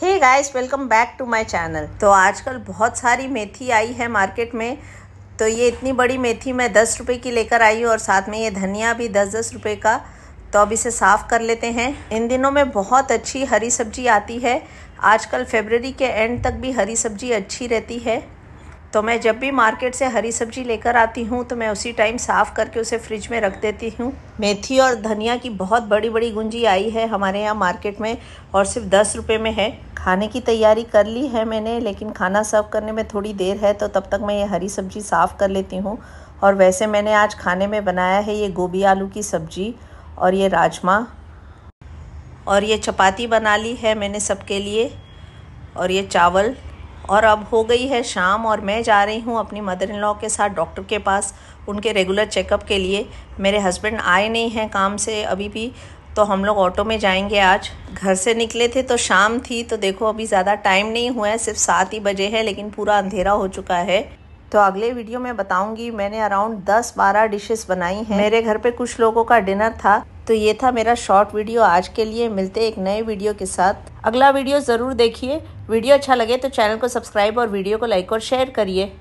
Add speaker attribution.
Speaker 1: hey guys welcome back to my channel तो आजकल बहुत सारी मेथी आई है मार्केट में तो ये इतनी बड़ी मेथी मैं दस रुपये की लेकर आई हूँ और साथ में ये धनिया भी दस दस रुपये का तो अब इसे साफ़ कर लेते हैं इन दिनों में बहुत अच्छी हरी सब्जी आती है आजकल फेबररी के एंड तक भी हरी सब्जी अच्छी रहती है तो मैं जब भी मार्केट से हरी सब्जी लेकर आती हूँ तो मैं उसी टाइम साफ़ करके उसे फ्रिज में रख देती हूँ मेथी और धनिया की बहुत बड़ी बड़ी गुंजी आई है हमारे यहाँ मार्केट में और सिर्फ दस रुपये में है खाने की तैयारी कर ली है मैंने लेकिन खाना सर्व करने में थोड़ी देर है तो तब तक मैं ये हरी सब्जी साफ़ कर लेती हूँ और वैसे मैंने आज खाने में बनाया है ये गोभी आलू की सब्जी और ये राजमा और ये चपाती बना ली है मैंने सबके लिए और ये चावल और अब हो गई है शाम और मैं जा रही हूँ अपनी मदर इन लॉ के साथ डॉक्टर के पास उनके रेगुलर चेकअप के लिए मेरे हस्बैंड आए नहीं हैं काम से अभी भी तो हम लोग ऑटो में जाएंगे आज घर से निकले थे तो शाम थी तो देखो अभी ज़्यादा टाइम नहीं हुआ है सिर्फ सात ही बजे है लेकिन पूरा अंधेरा हो चुका है तो अगले वीडियो में बताऊंगी मैंने अराउंड 10-12 डिशेस बनाई हैं मेरे घर पे कुछ लोगों का डिनर था तो ये था मेरा शॉर्ट वीडियो आज के लिए मिलते एक नए वीडियो के साथ अगला वीडियो ज़रूर देखिए वीडियो अच्छा लगे तो चैनल को सब्सक्राइब और वीडियो को लाइक और शेयर करिए